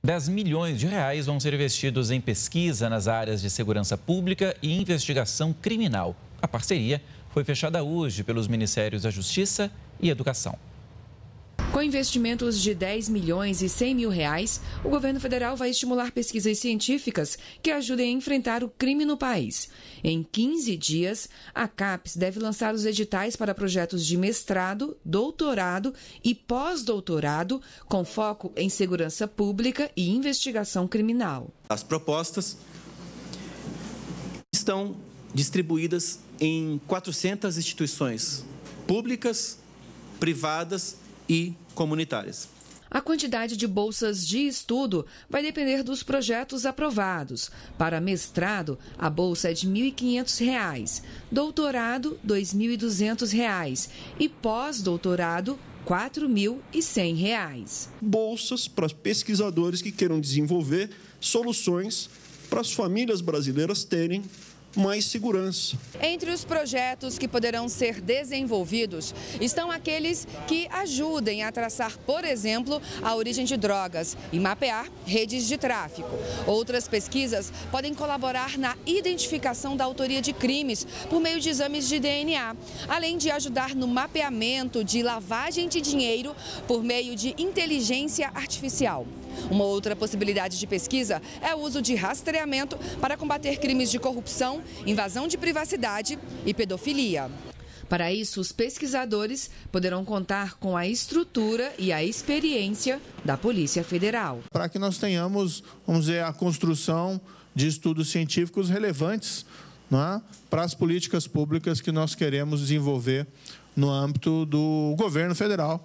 10 milhões de reais vão ser investidos em pesquisa nas áreas de segurança pública e investigação criminal. A parceria foi fechada hoje pelos Ministérios da Justiça e Educação. Com investimentos de 10 milhões e 100 mil reais, o governo federal vai estimular pesquisas científicas que ajudem a enfrentar o crime no país. Em 15 dias, a CAPES deve lançar os editais para projetos de mestrado, doutorado e pós-doutorado com foco em segurança pública e investigação criminal. As propostas estão distribuídas em 400 instituições públicas, privadas e comunitárias. A quantidade de bolsas de estudo vai depender dos projetos aprovados. Para mestrado, a bolsa é de R$ 1.500, doutorado, R$ 2.200 e pós-doutorado, R$ 4.100. Bolsas para pesquisadores que queiram desenvolver soluções para as famílias brasileiras terem mais segurança. Entre os projetos que poderão ser desenvolvidos estão aqueles que ajudem a traçar, por exemplo, a origem de drogas e mapear redes de tráfico. Outras pesquisas podem colaborar na identificação da autoria de crimes por meio de exames de DNA, além de ajudar no mapeamento de lavagem de dinheiro por meio de inteligência artificial. Uma outra possibilidade de pesquisa é o uso de rastreamento para combater crimes de corrupção, invasão de privacidade e pedofilia. Para isso, os pesquisadores poderão contar com a estrutura e a experiência da Polícia Federal. Para que nós tenhamos, vamos dizer, a construção de estudos científicos relevantes é? para as políticas públicas que nós queremos desenvolver no âmbito do governo federal.